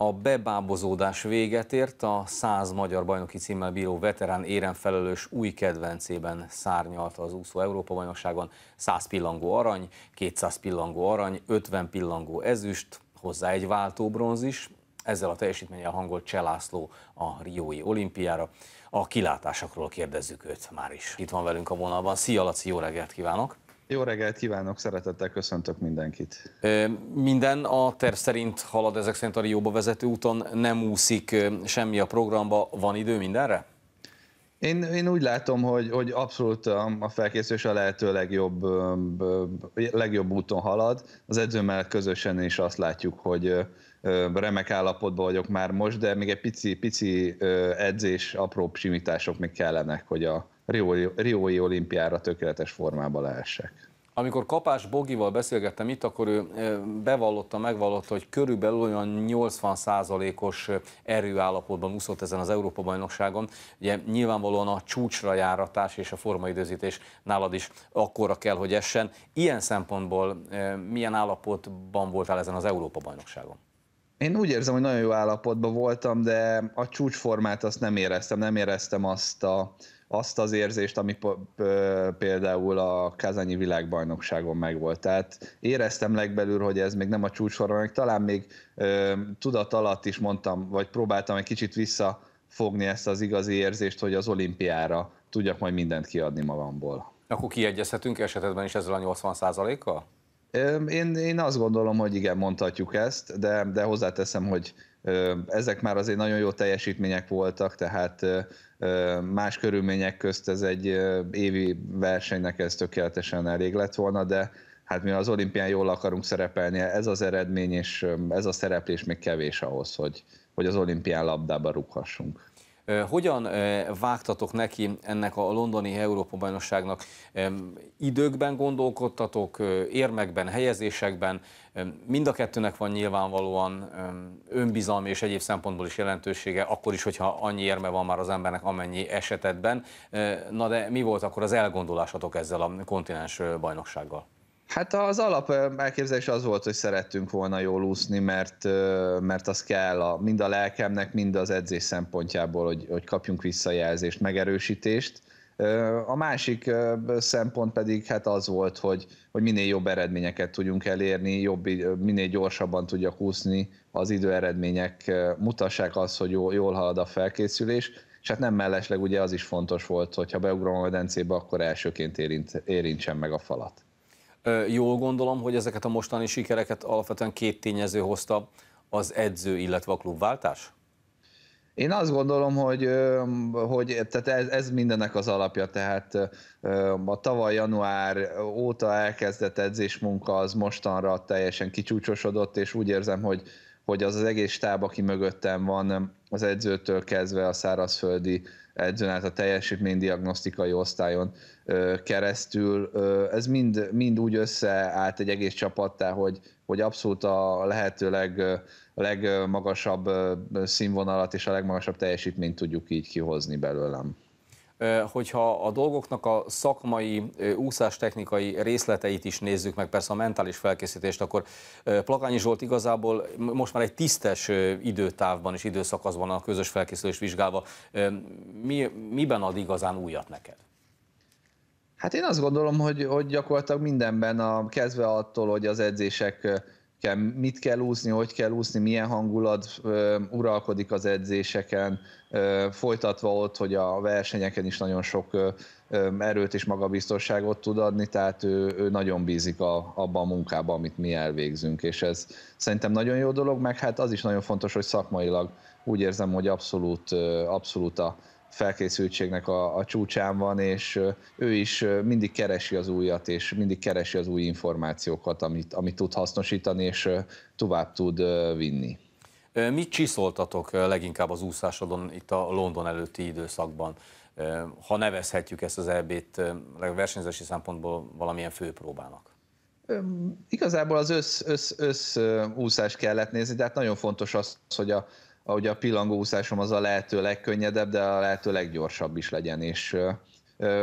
A bebábozódás véget ért a 100 magyar bajnoki címmel bíró veterán felelős új kedvencében szárnyalt az úszó Európa-bajnokságon 100 pillangó arany, 200 pillangó arany, 50 pillangó ezüst, hozzá egy váltó bronz is, ezzel a teljesítménnyel hangolt Cselászló a Riói olimpiára. A kilátásokról kérdezzük őt már is. Itt van velünk a vonalban. Szia Laci, jó reggelt kívánok! Jó reggelt kívánok, szeretettel köszöntök mindenkit. Minden a terv szerint halad ezek szerint a Rióba vezető úton, nem úszik semmi a programba, van idő mindenre? Én, én úgy látom, hogy, hogy abszolút a felkészülés a lehető legjobb, legjobb úton halad. Az edzőmmel közösen is azt látjuk, hogy remek állapotban vagyok már most, de még egy pici, pici edzés, apró simítások még kellenek, hogy a, Riói, olimpiára tökéletes formába lehessek. Amikor Kapás Bogival beszélgettem itt, akkor ő bevallotta, megvallotta, hogy körülbelül olyan 80%-os erőállapotban úszott ezen az Európa-bajnokságon. Ugye nyilvánvalóan a csúcsra járatás és a formaidőzítés nálad is akkora kell, hogy essen. Ilyen szempontból milyen állapotban voltál ezen az Európa-bajnokságon? Én úgy érzem, hogy nagyon jó állapotban voltam, de a csúcsformát azt nem éreztem, nem éreztem azt a, azt az érzést, ami például a Kazányi világbajnokságon megvolt. Tehát éreztem legbelül, hogy ez még nem a meg talán még ö, tudat alatt is mondtam, vagy próbáltam egy kicsit visszafogni ezt az igazi érzést, hogy az olimpiára tudjak majd mindent kiadni magamból. Akkor kiegyezhetünk esetben is ezzel a 80 kal én, én azt gondolom, hogy igen, mondhatjuk ezt, de, de hozzáteszem, hogy ezek már azért nagyon jó teljesítmények voltak, tehát más körülmények közt ez egy évi versenynek ez tökéletesen elég lett volna, de hát mi az olimpián jól akarunk szerepelni, ez az eredmény és ez a szereplés még kevés ahhoz, hogy, hogy az olimpián labdába rúghassunk. Hogyan vágtatok neki ennek a londoni Európa-bajnokságnak? Időkben gondolkodtatok, érmekben, helyezésekben? Mind a kettőnek van nyilvánvalóan önbizalmi és egyéb szempontból is jelentősége, akkor is, hogyha annyi érme van már az embernek amennyi esetetben. Na de mi volt akkor az elgondolásatok ezzel a kontinens bajnoksággal? Hát az alap elképzelés az volt, hogy szerettünk volna jól úszni, mert, mert az kell a, mind a lelkemnek, mind az edzés szempontjából, hogy, hogy kapjunk visszajelzést, megerősítést. A másik szempont pedig hát az volt, hogy, hogy minél jobb eredményeket tudjunk elérni, jobb, minél gyorsabban tudjak úszni, az időeredmények mutassák azt, hogy jól, jól halad a felkészülés, és hát nem mellesleg ugye az is fontos volt, hogy ha beugrom a medencébe, akkor elsőként érint, érintsen meg a falat. Jól gondolom, hogy ezeket a mostani sikereket alapvetően két tényező hozta, az edző, illetve a klubváltás? Én azt gondolom, hogy, hogy tehát ez, ez mindennek az alapja, tehát a tavaly január óta elkezdett edzésmunka az mostanra teljesen kicsúcsosodott, és úgy érzem, hogy, hogy az az egész stáb, aki mögöttem van, az edzőtől kezdve a szárazföldi edzőn át a teljesítménydiagnosztikai osztályon keresztül. Ez mind, mind úgy összeállt egy egész csapattá, hogy, hogy abszolút a lehető leg, legmagasabb színvonalat és a legmagasabb teljesítményt tudjuk így kihozni belőlem hogyha a dolgoknak a szakmai, technikai részleteit is nézzük meg, persze a mentális felkészítést, akkor Plakányi Zsolt igazából most már egy tisztes időtávban és időszakaszban a közös felkészülést vizsgálva, mi, miben ad igazán újat neked? Hát én azt gondolom, hogy, hogy gyakorlatilag mindenben, a, kezdve attól, hogy az edzések kell, mit kell úszni, hogy kell úszni, milyen hangulat uralkodik az edzéseken, folytatva ott, hogy a versenyeken is nagyon sok erőt és magabiztosságot tud adni, tehát ő, ő nagyon bízik a, abban a munkában, amit mi elvégzünk, és ez szerintem nagyon jó dolog, meg hát az is nagyon fontos, hogy szakmailag úgy érzem, hogy abszolút, abszolút a felkészültségnek a, a csúcsán van, és ő is mindig keresi az újat, és mindig keresi az új információkat, amit, amit tud hasznosítani, és tovább tud vinni. Mit csiszoltatok leginkább az úszásodon itt a London előtti időszakban? Ha nevezhetjük ezt az EB-t versenyzési szempontból valamilyen főpróbának? Igazából az össz, össz, össz úszás kellett nézni, hát nagyon fontos az, hogy a, ugye a pillangóúszásom az a lehető legkönnyedebb, de a lehető leggyorsabb is legyen, és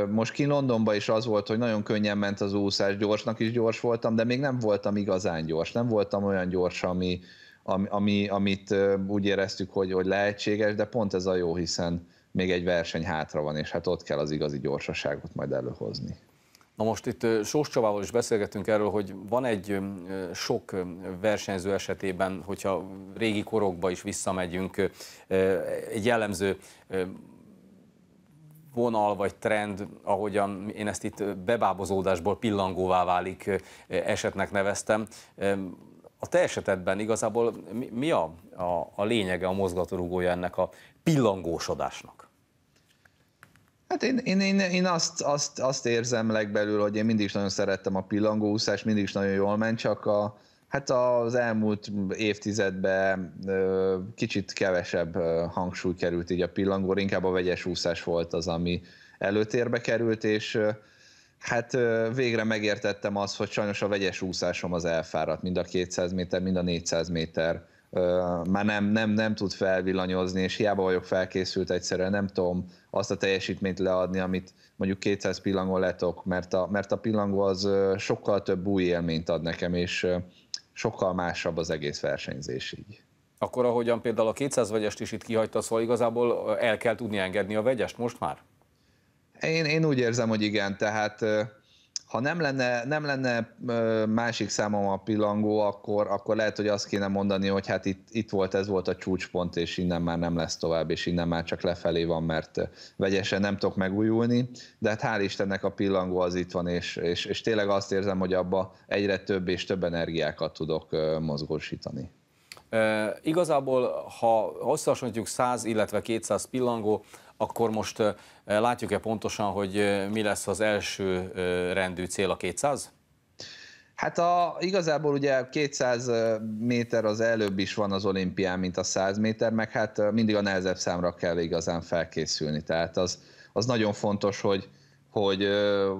most ki Londonban is az volt, hogy nagyon könnyen ment az úszás, gyorsnak is gyors voltam, de még nem voltam igazán gyors, nem voltam olyan gyors, ami, ami, amit úgy éreztük, hogy, hogy lehetséges, de pont ez a jó, hiszen még egy verseny hátra van, és hát ott kell az igazi gyorsaságot majd előhozni. Na most itt Sós Csavával is beszélgetünk erről, hogy van egy sok versenyző esetében, hogyha régi korokba is visszamegyünk, egy jellemző vonal vagy trend, ahogyan én ezt itt bebábozódásból pillangóvá válik esetnek neveztem. A te esetedben igazából mi a, a, a lényege, a mozgatórugója ennek a pillangósodásnak? Hát én, én, én, én azt, azt, azt érzem legbelül, hogy én mindig is nagyon szerettem a pillangóúszás, mindig is nagyon jól ment, csak a, hát az elmúlt évtizedben kicsit kevesebb hangsúly került így a pillangóra, inkább a vegyes úszás volt az, ami előtérbe került, és hát végre megértettem azt, hogy sajnos a vegyes úszásom az elfáradt, mind a 200 méter, mind a 400 méter már nem, nem, nem tud felvillanyozni, és hiába vagyok felkészült egyszerűen, nem tudom azt a teljesítményt leadni, amit mondjuk 200 pillangó letok, mert a, mert a pillangó az sokkal több új élményt ad nekem, és sokkal másabb az egész versenyzés így. Akkor ahogyan például a 200 vegyest is itt kihagyta, szóval igazából el kell tudni engedni a vegyest most már? Én, én úgy érzem, hogy igen, tehát ha nem lenne, nem lenne másik számom a pillangó, akkor, akkor lehet, hogy azt kéne mondani, hogy hát itt, itt volt, ez volt a csúcspont, és innen már nem lesz tovább, és innen már csak lefelé van, mert vegyesen nem tudok megújulni, de hát hál' Istennek a pillangó az itt van, és, és, és tényleg azt érzem, hogy abba egyre több és több energiákat tudok mozgósítani. E, igazából, ha összehasonlítjuk 100, illetve 200 pillangó, akkor most e, látjuk-e pontosan, hogy e, mi lesz az első e, rendű cél a 200? Hát a, igazából ugye 200 méter az előbb is van az olimpián, mint a 100 méter, meg hát mindig a nehezebb számra kell igazán felkészülni. Tehát az, az nagyon fontos, hogy, hogy,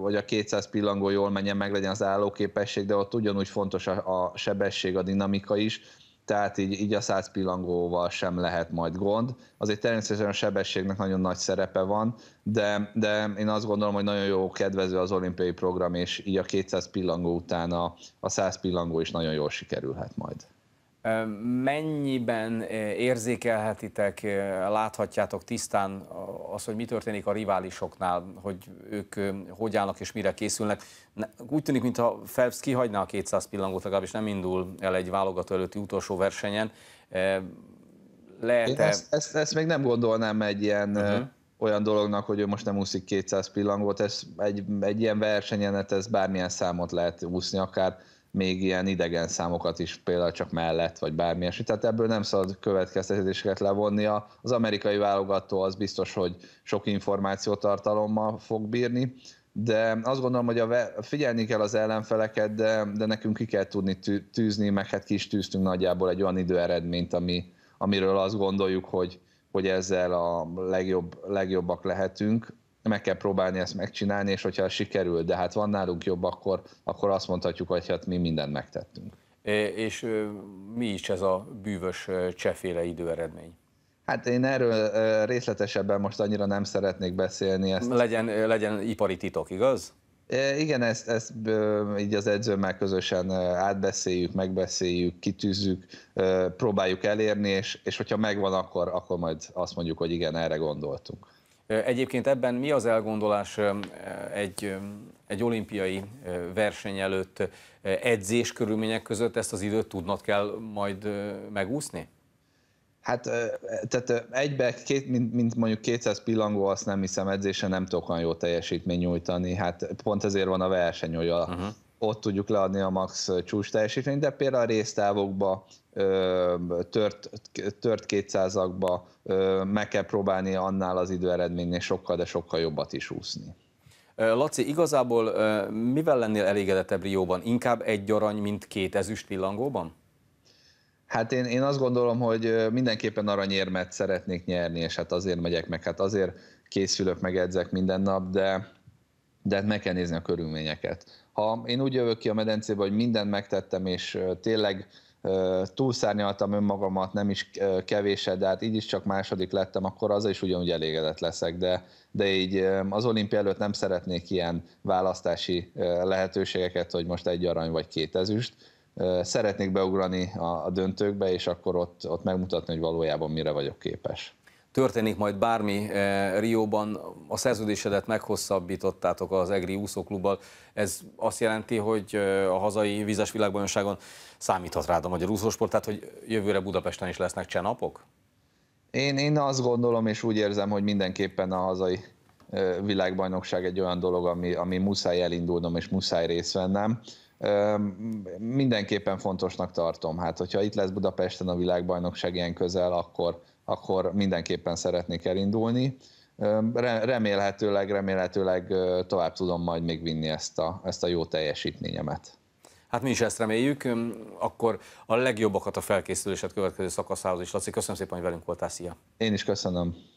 hogy a 200 pillangó jól menjen, meg legyen az állóképesség, de ott ugyanúgy fontos a, a sebesség, a dinamika is, tehát így, így a száz pillangóval sem lehet majd gond. Azért természetesen a sebességnek nagyon nagy szerepe van, de, de én azt gondolom, hogy nagyon jó kedvező az olimpiai program, és így a 200 pillangó után a, a 100 pillangó is nagyon jól sikerülhet majd. Mennyiben érzékelhetitek, láthatjátok tisztán az, hogy mi történik a riválisoknál, hogy ők hogy állnak és mire készülnek? Úgy tűnik, mintha Phelps kihagyná a 200 pillangót, legalábbis nem indul el egy válogató előtti utolsó versenyen. lehet -e... ezt, ezt, ezt még nem gondolnám egy ilyen uh-huh. olyan dolognak, hogy ő most nem úszik 200 pillangót. Ez egy, egy ilyen versenyen, hát ez bármilyen számot lehet úszni, akár még ilyen idegen számokat is például csak mellett, vagy bármi eset. Tehát ebből nem szabad következtetéseket levonni. Az amerikai válogató az biztos, hogy sok információtartalommal fog bírni, de azt gondolom, hogy a figyelni kell az ellenfeleket, de, de nekünk ki kell tudni tűzni, meg hát ki is tűztünk nagyjából egy olyan időeredményt, ami, amiről azt gondoljuk, hogy, hogy ezzel a legjobb, legjobbak lehetünk meg kell próbálni ezt megcsinálni, és hogyha sikerül, de hát van nálunk jobb, akkor, akkor azt mondhatjuk, hogy hát mi mindent megtettünk. És mi is ez a bűvös cseféle időeredmény? Hát én erről részletesebben most annyira nem szeretnék beszélni. Ezt... Legyen, legyen ipari titok, igaz? Igen, ezt, ezt így az edzőmmel közösen átbeszéljük, megbeszéljük, kitűzzük, próbáljuk elérni, és, és hogyha megvan, akkor, akkor majd azt mondjuk, hogy igen, erre gondoltunk. Egyébként ebben mi az elgondolás egy, egy olimpiai verseny előtt edzés körülmények között ezt az időt tudnod kell majd megúszni? Hát, tehát egybe, két, mint, mint mondjuk 200 pillangó, azt nem hiszem edzésen nem tudok olyan jó teljesítmény nyújtani. Hát pont ezért van a verseny, hogy a, uh-huh ott tudjuk leadni a max csúcs teljesítményt, de például a résztávokba, tört, tört 200 meg kell próbálni annál az időeredménynél sokkal, de sokkal jobbat is úszni. Laci, igazából mivel lennél elégedettebb Rióban? Inkább egy arany, mint két ezüst pillangóban? Hát én, én azt gondolom, hogy mindenképpen aranyérmet szeretnék nyerni, és hát azért megyek meg, hát azért készülök meg edzek minden nap, de, de hát meg kell nézni a körülményeket. Ha én úgy jövök ki a medencébe, hogy mindent megtettem, és tényleg túlszárnyaltam önmagamat, nem is kevéset, de hát így is csak második lettem, akkor az is ugyanúgy elégedett leszek, de, de így az olimpia előtt nem szeretnék ilyen választási lehetőségeket, hogy most egy arany vagy két ezüst. Szeretnék beugrani a, a döntőkbe, és akkor ott, ott megmutatni, hogy valójában mire vagyok képes történik majd bármi eh, Rióban, a szerződésedet meghosszabbítottátok az EGRI úszóklubbal, ez azt jelenti, hogy eh, a hazai vízes világbajnokságon számíthat rád a magyar úszósport, tehát hogy jövőre Budapesten is lesznek csenapok? Én, én azt gondolom, és úgy érzem, hogy mindenképpen a hazai eh, világbajnokság egy olyan dolog, ami, ami muszáj elindulnom és muszáj részt vennem mindenképpen fontosnak tartom. Hát, hogyha itt lesz Budapesten a világbajnokság ilyen közel, akkor, akkor mindenképpen szeretnék elindulni. Remélhetőleg, remélhetőleg tovább tudom majd még vinni ezt a, ezt a jó teljesítményemet. Hát mi is ezt reméljük, akkor a legjobbakat a felkészülésed következő szakaszához is. Laci, köszönöm szépen, hogy velünk voltál, szia! Én is köszönöm.